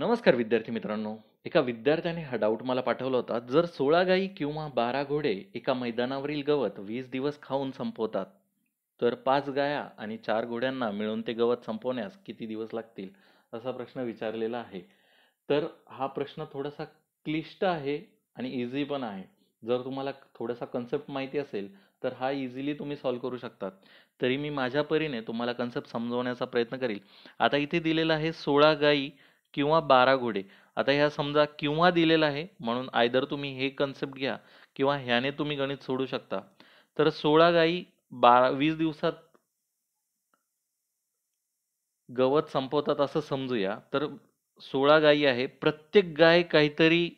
नमस्कार विद्यार्थी मित्रांनो एका विद्यार्थ्याने हा डाऊट मला पाठवला होता जर सोळा गाई किंवा बारा घोडे एका मैदानावरील गवत वीस दिवस खाऊन संपवतात तर पाच गाया आणि चार घोड्यांना मिळून ते गवत संपवण्यास किती दिवस लागतील असा प्रश्न विचारलेला आहे तर हा प्रश्न थोडासा क्लिष्ट आहे आणि इझी पण आहे जर तुम्हाला थोडासा कन्सेप्ट माहिती असेल तर हा इझिली तुम्ही सॉल्व करू शकतात तरी मी माझ्या परीने तुम्हाला कन्सेप्ट समजवण्याचा प्रयत्न करील आता इथे दिलेला आहे सोळा गाई किंवा बारा घोडे आता ह्या समजा किंवा दिलेला आहे म्हणून आयदर तुम्ही हे कन्सेप्ट घ्या किंवा ह्याने तुम्ही गणित सोडू शकता तर सोळा गाई बारा वीस दिवसात गवत संपवतात असं समजूया तर सोळा गायी आहे प्रत्येक गाय काहीतरी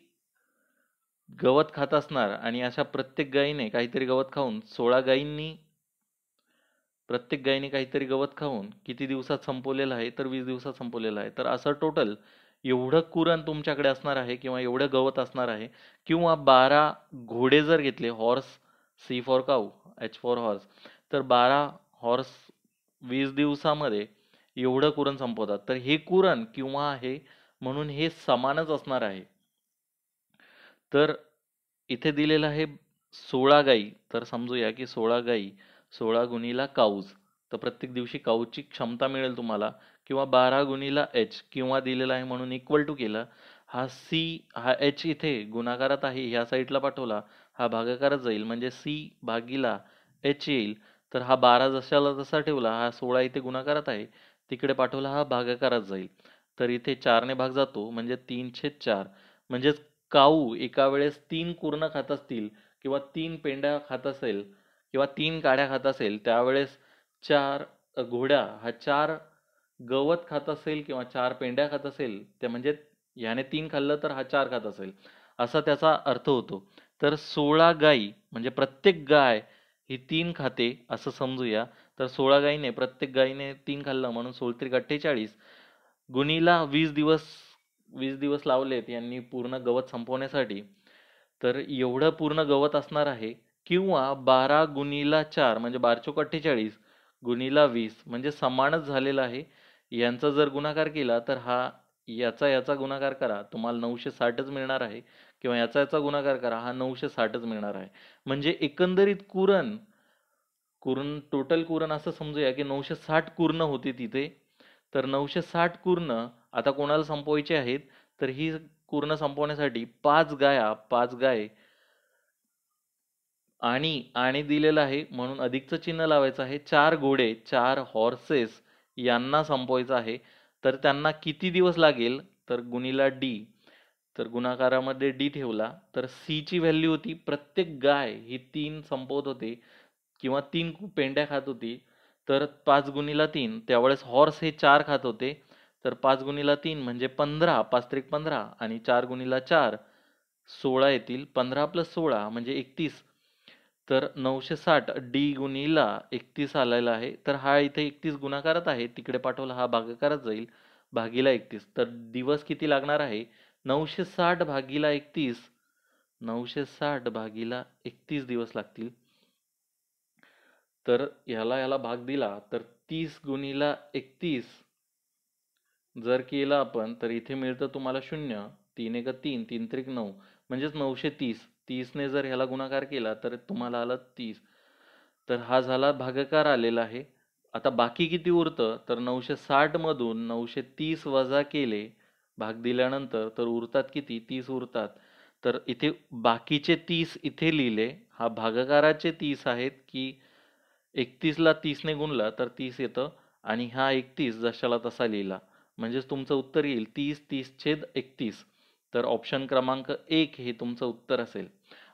गवत खात असणार आणि अशा प्रत्येक गायीने काहीतरी गवत खाऊन सोळा गायींनी प्रत्येक गायीने काहीतरी गवत खाऊन किती दिवसात संपवलेलं आहे तर वीस दिवसात संपवलेलं आहे तर असं टोटल एवढं कुरण तुमच्याकडे असणार आहे किंवा एवढं गवत असणार आहे किंवा बारा घोडे जर घेतले horse C for cow H for horse तर बारा हॉर्स वीस दिवसामध्ये एवढं कुरण संपवतात तर हे कुरण किंवा हे म्हणून हे समानच असणार आहे तर इथे दिलेलं आहे सोळा गाई तर समजूया की सोळा गाई सोळा गुणीला काऊज तर प्रत्येक दिवशी काऊजची क्षमता मिळेल तुम्हाला किंवा बारा गुणीला एच किंवा दिलेला आहे म्हणून इक्वल टू केलं हा सी हा एच इथे गुणाकारात आहे ह्या साईडला पाठवला हा भागाकारात जाईल म्हणजे सी भागीला एच येईल तर हा बारा जशाला जसा ठेवला हा सोळा इथे गुणाकारात आहे तिकडे पाठवला हा भागाकारात जाईल तर इथे चारने भाग जातो म्हणजे तीनशे चार म्हणजेच काऊ एका वेळेस तीन कुर्ण खात असतील किंवा तीन पेंड्या खात असेल किंवा तीन काड्या खात असेल त्यावेळेस चार घोड्या हा चार गवत खात असेल किंवा चार पेंड्या खात असेल ते म्हणजे याने तीन खाल्लं तर हा चार खात असेल असा त्याचा अर्थ होतो तर सोळा गाई म्हणजे प्रत्येक गाय ही तीन खाते असं समजूया तर सोळा गाईने प्रत्येक गायीने तीन खाल्लं म्हणून सोलत्रिक अठ्ठेचाळीस गुणीला वीस दिवस वीस दिवस लावलेत यांनी पूर्ण गवत संपवण्यासाठी तर एवढं पूर्ण गवत असणार आहे किंवा बारा गुणीला चार म्हणजे बारचोक अठ्ठेचाळीस गुणीला वीस म्हणजे समानच झालेला आहे यांचा जर गुणाकार केला तर हा याचा याचा गुणाकार करा तुम्हाला नऊशे साठच मिळणार आहे किंवा याचा याचा गुणाकार करा हा नऊशे साठच मिळणार आहे म्हणजे एकंदरीत कुरण कुरण टोटल कुरण असं समजूया की नऊशे साठ कुर्ण होते तिथे तर नऊशे साठ कुर्ण आता कोणाला संपवायचे आहेत तर ही कुर्ण संपवण्यासाठी पाच गाया पाच गाय आणि आणि दिलेलं आहे म्हणून अधिकचं चिन्ह लावायचं आहे चार घोडे चार हॉर्सेस यांना संपवायचं आहे तर त्यांना किती दिवस लागेल तर गुणीला डी तर गुणाकारामध्ये डी ठेवला तर सीची व्हॅल्यू होती प्रत्येक गाय ही तीन संपवत होते किंवा तीन पेंड्या खात होती तर पाच गुणीला तीन त्यावेळेस हॉर्स हे चार खात होते तर पाच गुणीला तीन म्हणजे पंधरा पाच त्रिक पंधरा आणि चार गुणीला चार सोळा येतील पंधरा प्लस सोळा म्हणजे एकतीस तर नऊशे साठ डी गुणीला एकतीस आलेला आहे तर हा इथे एकतीस गुणाकारात आहे तिकडे पाठवला हा भागाकारात जाईल भागीला एकतीस तर दिवस किती लागणार आहे नऊशे साठ भागीला एकतीस नऊशे साठ भागीला एकतीस दिवस लागतील तर ह्याला याला भाग दिला तर तीस गुणीला एकतीस जर केला आपण तर इथे मिळतं तुम्हाला शून्य तीन एक तीन तीन त्रिक नऊ म्हणजेच नऊशे तीस तीसने जर ह्याला गुणाकार केला तर तुम्हाला आला तीस तर हा झाला भागाकार आलेला आहे आता बाकी किती उरतं तर नऊशे साठमधून नऊशे तीस वजा केले भाग दिल्यानंतर तर उरतात किती तीस उरतात तर इथे बाकीचे तीस इथे लिहिले हा भागाकाराचे तीस आहेत की एकतीसला तीसने गुणला तर तीस येतं आणि हा एकतीस जशाला तसा लिहिला म्हणजेच तुमचं उत्तर येईल तीस तीस छेद एकतीस तर ऑप्शन क्रमांक एक हे तुमचं उत्तर असेल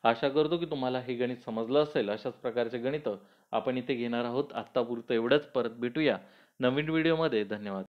आशा करतो की तुम्हाला हे गणित समजलं असेल अशाच प्रकारचे गणितं आपण इथे घेणार आहोत आत्तापुरतं एवढंच परत भेटूया नवीन व्हिडिओमध्ये धन्यवाद